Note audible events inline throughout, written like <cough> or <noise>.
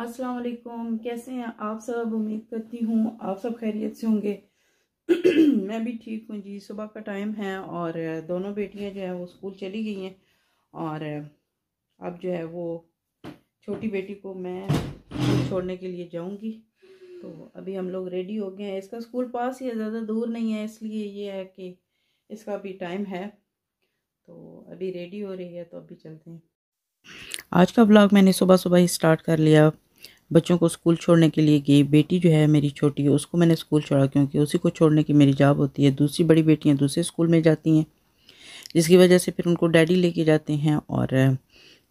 अस्सलाम वालेकुम कैसे हैं आप सब उम्मीद करती हूँ आप सब खैरियत से होंगे <clears throat> मैं भी ठीक हूँ जी सुबह का टाइम है और दोनों बेटियाँ जो हैं वो स्कूल चली गई हैं और अब जो है वो छोटी बेटी को मैं छोड़ने के लिए जाऊँगी तो अभी हम लोग रेडी हो गए हैं इसका स्कूल पास ही ज़्यादा दूर नहीं है इसलिए ये है कि इसका अभी टाइम है तो अभी रेडी हो रही है तो अभी चलते हैं आज का ब्लॉग मैंने सुबह सुबह ही स्टार्ट कर लिया बच्चों को स्कूल छोड़ने के लिए गई बेटी जो है मेरी छोटी उसको मैंने स्कूल छोड़ा क्योंकि उसी को छोड़ने की मेरी जॉब होती है दूसरी बड़ी बेटियाँ दूसरे स्कूल में जाती हैं जिसकी वजह से फिर उनको डैडी लेके जाते हैं और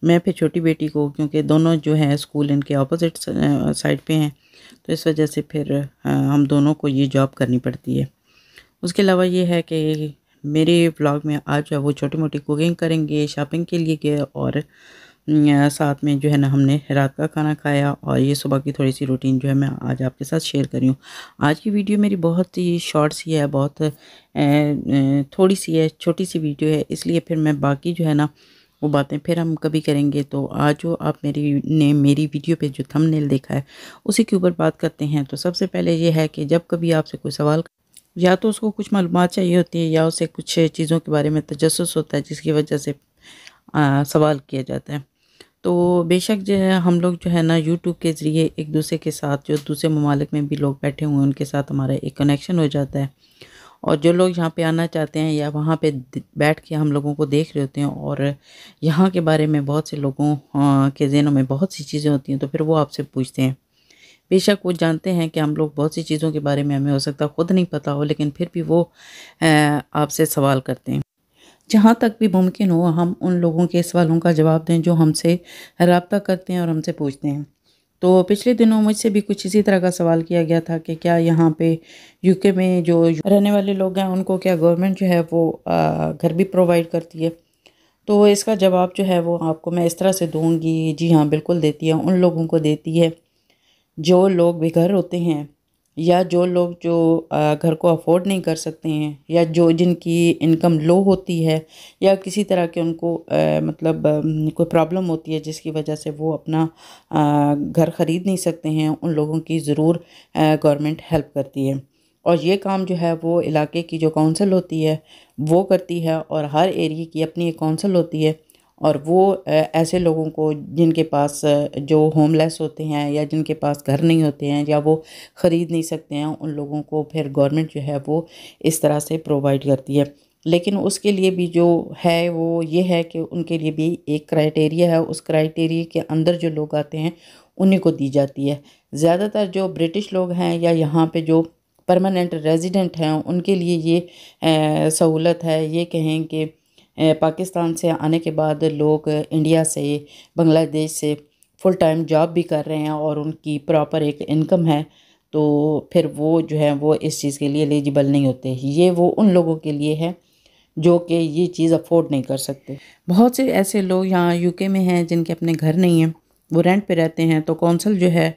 मैं फिर छोटी बेटी को क्योंकि दोनों जो है स्कूल इनके अपोजिट साइड पे हैं तो इस वजह से फिर हम दोनों को ये जॉब करनी पड़ती है उसके अलावा ये है कि मेरे ब्लॉग में आज जो है वो छोटी मोटी कुकिंग करेंगे शॉपिंग के लिए गए और साथ में जो है ना हमने रात का खाना खाया और ये सुबह की थोड़ी सी रूटीन जो है मैं आज आपके साथ शेयर करी हूँ आज की वीडियो मेरी बहुत ही शॉर्ट सी है बहुत थोड़ी सी है छोटी सी वीडियो है इसलिए फिर मैं बाकी जो है ना वो बातें फिर हम कभी करेंगे तो आज जो आप मेरी ने मेरी वीडियो पे जो थंबनेल देखा है उसी के ऊपर बात करते हैं तो सबसे पहले ये है कि जब कभी आपसे कोई सवाल या तो उसको कुछ मालूम चाहिए होती है या उसे कुछ चीज़ों के बारे में तजस होता है जिसकी वजह से आ, सवाल किया जाता है तो बेशक जो है हम लोग जो है ना यूट्यूब के ज़रिए एक दूसरे के साथ जो दूसरे ममालिक में भी लोग बैठे हुए हैं उनके साथ हमारा एक कनेक्शन हो जाता है और जो लोग यहाँ पे आना चाहते हैं या वहाँ पे बैठ के हम लोगों को देख रहे होते हैं और यहाँ के बारे में बहुत से लोगों के जहनों में बहुत सी चीज़ें होती हैं तो फिर वो आपसे पूछते हैं बेशक वो जानते हैं कि हम लोग बहुत सी चीज़ों के बारे में हमें हो सकता खुद नहीं पता हो लेकिन फिर भी वो आपसे सवाल करते हैं जहाँ तक भी मुमकिन हो हम उन लोगों के सवालों का जवाब दें जो हमसे रबता करते हैं और हमसे पूछते हैं तो पिछले दिनों मुझसे भी कुछ इसी तरह का सवाल किया गया था कि क्या यहाँ पे यूके में जो रहने वाले लोग हैं उनको क्या गवर्नमेंट जो है वो घर भी प्रोवाइड करती है तो इसका जवाब जो है वो आपको मैं इस तरह से दूँगी जी हाँ बिल्कुल देती है उन लोगों को देती है जो लोग बेघर होते हैं या जो लोग जो घर को अफोर्ड नहीं कर सकते हैं या जो जिनकी इनकम लो होती है या किसी तरह के उनको मतलब कोई प्रॉब्लम होती है जिसकी वजह से वो अपना घर ख़रीद नहीं सकते हैं उन लोगों की ज़रूर गवर्नमेंट हेल्प करती है और ये काम जो है वो इलाके की जो काउंसिल होती है वो करती है और हर एरिए की अपनी एक काउंसिल होती है और वो ऐसे लोगों को जिनके पास जो होमलेस होते हैं या जिनके पास घर नहीं होते हैं या वो ख़रीद नहीं सकते हैं उन लोगों को फिर गवर्नमेंट जो है वो इस तरह से प्रोवाइड करती है लेकिन उसके लिए भी जो है वो ये है कि उनके लिए भी एक क्राइटेरिया है उस क्राइटेरिया के अंदर जो लोग आते हैं उन्हीं को दी जाती है ज़्यादातर जो ब्रिटिश लोग हैं या यहाँ पर जो परमानेंट रेजिडेंट हैं उनके लिए ये सहूलत है ये कहें कि पाकिस्तान से आने के बाद लोग इंडिया से बांग्लादेश से फुल टाइम जॉब भी कर रहे हैं और उनकी प्रॉपर एक इनकम है तो फिर वो जो है वो इस चीज़ के लिए एलिजिबल नहीं होते ये वो उन लोगों के लिए है जो कि ये चीज़ अफोर्ड नहीं कर सकते बहुत से ऐसे लोग यहाँ यूके में हैं जिनके अपने घर नहीं हैं वो रेंट पे रहते हैं तो कौंसल जो है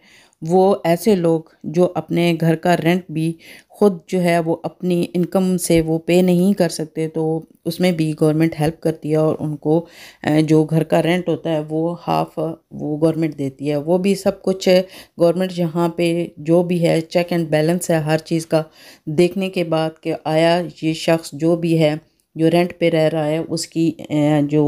वो ऐसे लोग जो अपने घर का रेंट भी ख़ुद जो है वो अपनी इनकम से वो पे नहीं कर सकते तो उसमें भी गवर्नमेंट हेल्प करती है और उनको जो घर का रेंट होता है वो हाफ वो गवर्नमेंट देती है वो भी सब कुछ गवर्नमेंट यहाँ पे जो भी है चेक एंड बैलेंस है हर चीज़ का देखने के बाद कि आया ये शख्स जो भी है जो रेंट पे रह रहा है उसकी जो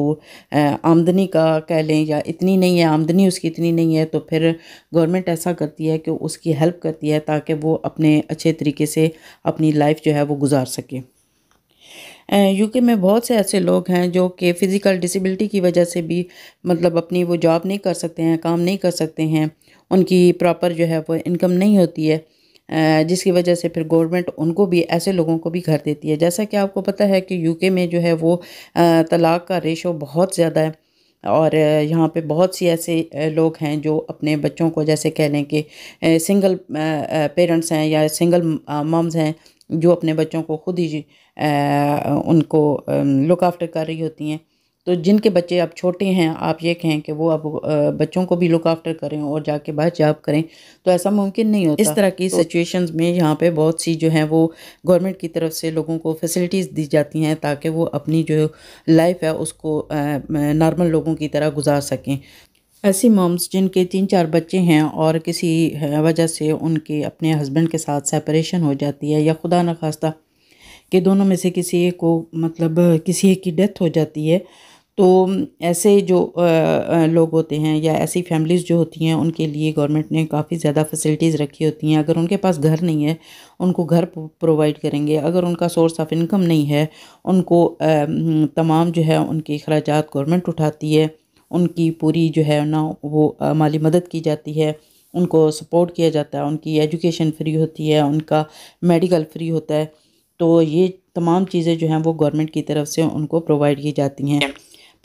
आमदनी का कह लें या इतनी नहीं है आमदनी उसकी इतनी नहीं है तो फिर गवर्नमेंट ऐसा करती है कि उसकी हेल्प करती है ताकि वो अपने अच्छे तरीके से अपनी लाइफ जो है वो गुजार सके यूके में बहुत से ऐसे लोग हैं जो कि फ़िज़िकल डिसेबिलिटी की वजह से भी मतलब अपनी वो जॉब नहीं कर सकते हैं काम नहीं कर सकते हैं उनकी प्रॉपर जो है वो इनकम नहीं होती है जिसकी वजह से फिर गवर्नमेंट उनको भी ऐसे लोगों को भी घर देती है जैसा कि आपको पता है कि यूके में जो है वो तलाक का रेशो बहुत ज़्यादा है और यहाँ पे बहुत सी ऐसे लोग हैं जो अपने बच्चों को जैसे कह लें कि सिंगल पेरेंट्स हैं या सिंगल मॉम्स हैं जो अपने बच्चों को खुद ही उनको लुक आफ्टर कर रही होती हैं तो जिनके बच्चे अब छोटे हैं आप ये कहें कि वो अब बच्चों को भी लुक आफ्टर करें और जाके बाहर जॉब करें तो ऐसा मुमकिन नहीं होता इस तरह की तो, सिचुएशंस में यहाँ पे बहुत सी जो हैं वो गवर्नमेंट की तरफ से लोगों को फैसिलिटीज़ दी जाती हैं ताकि वो अपनी जो लाइफ है उसको नॉर्मल लोगों की तरह गुजार सकें ऐसी मॉम्स जिनके तीन चार बच्चे हैं और किसी वजह से उनके अपने हस्बैंड के साथ सेपरेशन हो जाती है या खुदा न खास्ता कि दोनों में से किसी एक को मतलब किसी एक की डेथ हो जाती है तो ऐसे जो लोग होते हैं या ऐसी फैमिलीज़ जो होती हैं उनके लिए गवर्नमेंट ने काफ़ी ज़्यादा फैसिलिटीज़ रखी होती हैं अगर उनके पास घर नहीं है उनको घर प्रोवाइड करेंगे अगर उनका सोर्स ऑफ इनकम नहीं है उनको तमाम जो है उनके अखराज गवर्नमेंट उठाती है उनकी पूरी जो है ना वो माली मदद की जाती है उनको सपोर्ट किया जाता है उनकी एजुकेशन फ्री होती है उनका मेडिकल फ्री होता है तो ये तमाम चीज़ें जो हैं वो गवर्नमेंट की तरफ से उनको प्रोवाइड की जाती हैं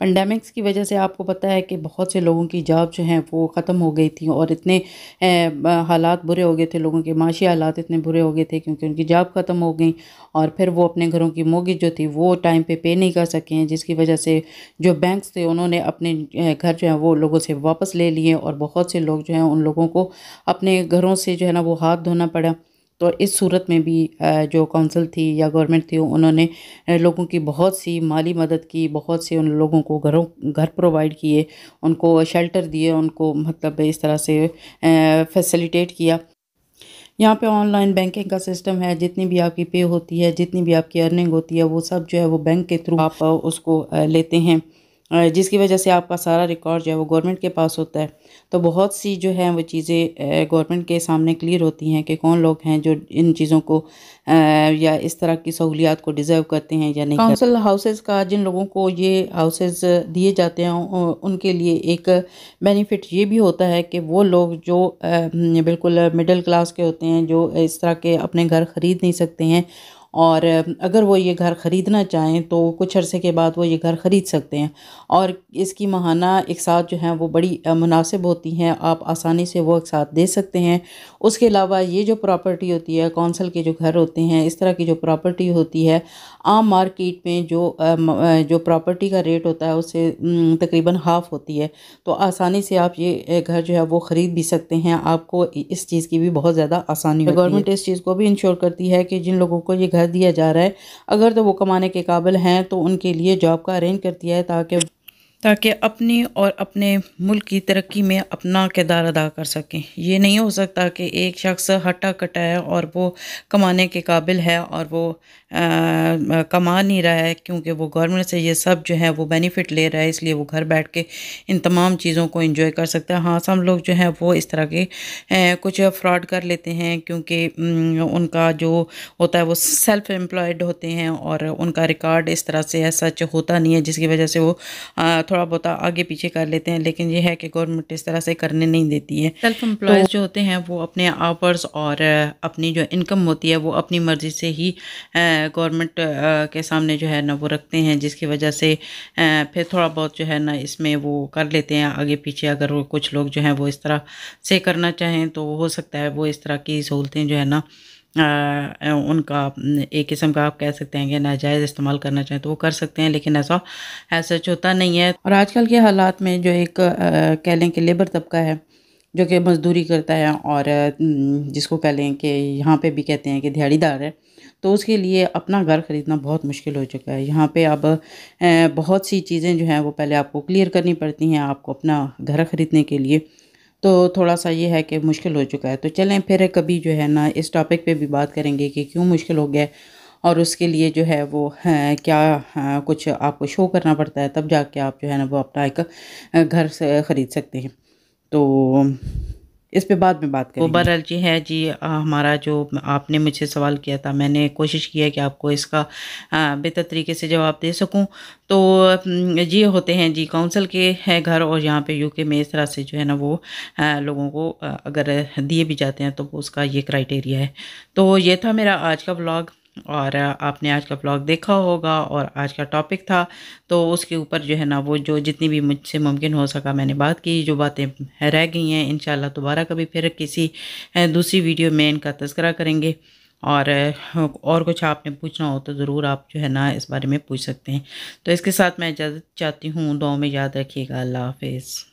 पेंडेमिक्स की वजह से आपको पता है कि बहुत से लोगों की जॉब जो हैं वो ख़त्म हो गई थी और इतने हालात बुरे हो गए थे लोगों के माशी हालात इतने बुरे हो गए थे क्योंकि उनकी जॉब ख़त्म हो गई और फिर वो अपने घरों की मोगी जो थी वो टाइम पे पे नहीं कर सके हैं जिसकी वजह से जो बैंक्स थे उन्होंने अपने घर जो है वो लोगों से वापस ले लिए और बहुत से लोग जो हैं उन लोगों को अपने घरों से जो है ना वो हाथ धोना पड़ा तो इस सूरत में भी जो काउंसिल थी या गवर्नमेंट थी उन्होंने लोगों की बहुत सी माली मदद की बहुत से उन लोगों को घरों घर प्रोवाइड किए उनको शेल्टर दिए उनको मतलब इस तरह से फैसिलिटेट किया यहाँ पे ऑनलाइन बैंकिंग का सिस्टम है जितनी भी आपकी पे होती है जितनी भी आपकी अर्निंग होती है वो सब जो है वो बैंक के थ्रू आप उसको लेते हैं जिसकी वजह से आपका सारा रिकॉर्ड जो है वो गवर्नमेंट के पास होता है तो बहुत सी जो है वो चीज़ें गवर्नमेंट के सामने क्लियर होती हैं कि कौन लोग हैं जो इन चीज़ों को या इस तरह की सहूलियात को डिज़र्व करते हैं या नहीं काउंसिल हाउसेज़ का जिन लोगों को ये हाउसेज़ दिए जाते हैं उनके लिए एक बेनिफिट ये भी होता है कि वो लोग जो बिल्कुल मिडिल क्लास के होते हैं जो इस तरह के अपने घर ख़रीद नहीं सकते हैं और अगर वो ये घर ख़रीदना चाहें तो कुछ अरसे के बाद वो ये घर ख़रीद सकते हैं और इसकी महाना एक साथ जो है वो बड़ी मुनासिब होती हैं आप आसानी से वो एक साथ दे सकते हैं उसके अलावा ये जो प्रॉपर्टी होती है कौंसल के जो घर होते हैं इस तरह की जो प्रॉपर्टी होती है आम मार्केट में जो जो प्रॉपर्टी का रेट होता है उससे तकरीबन हाफ़ होती है तो आसानी से आप ये घर जो है वो ख़रीद भी सकते हैं आपको इस चीज़ की भी बहुत ज़्यादा आसानी गवर्नमेंट इस चीज़ को भी इंश्योर करती है कि जिन लोगों को ये घर घर दिया जा रहा है अगर तो वो कमाने के काबिल हैं तो उनके लिए जॉब का अरेंज कर दिया है ताकि ताकि अपनी और अपने मुल्क की तरक्की में अपना किरदार अदा कर सकें ये नहीं हो सकता कि एक शख्स हटा कटा है और वो कमाने के काबिल है और वो कमा नहीं रहा है क्योंकि वो गवर्नमेंट से ये सब जो है वो बेनिफिट ले रहा है इसलिए वो घर बैठ के इन तमाम चीज़ों को इंजॉय कर सकता है हाँ सब लोग जो है वो इस तरह के कुछ फ्रॉड कर लेते हैं क्योंकि उनका जो होता है वो सेल्फ एम्प्लॉयड होते हैं और उनका रिकॉर्ड इस तरह से है सच होता नहीं है जिसकी वजह से वो थोड़ा बहुत आगे पीछे कर लेते हैं लेकिन ये है कि गवर्नमेंट इस तरह से करने नहीं देती है सेल्फ एम्प्लॉयज़ तो, जो होते हैं वो अपने आवर्स और अपनी जो इनकम होती है वो अपनी मर्ज़ी से ही आ, गवर्नमेंट के सामने जो है ना वो रखते हैं जिसकी वजह से फिर थोड़ा बहुत जो है ना इसमें वो कर लेते हैं आगे पीछे अगर वो कुछ लोग जो हैं वो इस तरह से करना चाहें तो हो सकता है वो इस तरह की सहूलतें जो है ना आ, उनका एक किस्म का आप कह सकते हैं कि नाजायज़ इस्तेमाल करना चाहें तो वो कर सकते हैं लेकिन ऐसा ऐसा होता नहीं है और आजकल के हालात में जो एक कह लें कि लेबर तबका है जो कि मज़दूरी करता है और जिसको कह लें कि यहाँ पे भी कहते हैं कि दिहाड़ीदार है तो उसके लिए अपना घर ख़रीदना बहुत मुश्किल हो चुका है यहाँ पे अब बहुत सी चीज़ें जो हैं वो पहले आपको क्लियर करनी पड़ती हैं आपको अपना घर ख़रीदने के लिए तो थोड़ा सा ये है कि मुश्किल हो चुका है तो चलें फिर कभी जो है ना इस टॉपिक पर भी बात करेंगे कि क्यों मुश्किल हो गया और उसके लिए जो है वो है, क्या है, कुछ आपको शो करना पड़ता है तब जाके आप जो है ना वो अपना एक घर से ख़रीद सकते हैं तो इस पे बाद में बात वो ओवरऑल जी है जी आ, हमारा जो आपने मुझसे सवाल किया था मैंने कोशिश की है कि आपको इसका बेहतर तरीके से जवाब दे सकूं तो ये होते हैं जी काउंसिल के है घर और यहाँ पे यूके में इस तरह से जो है ना वो आ, लोगों को अगर दिए भी जाते हैं तो उसका ये क्राइटेरिया है तो ये था मेरा आज का ब्लॉग और आपने आज का ब्लॉग देखा होगा और आज का टॉपिक था तो उसके ऊपर जो है ना वो जो जितनी भी मुझसे मुमकिन हो सका मैंने बात की जो बातें रह गई हैं इन दोबारा कभी फिर किसी दूसरी वीडियो में इनका तस्करा करेंगे और और कुछ आपने पूछना हो तो ज़रूर आप जो है ना इस बारे में पूछ सकते हैं तो इसके साथ मैं इजाज़त चाहती हूँ दो में याद रखिएगा अल्लाह हाफिज़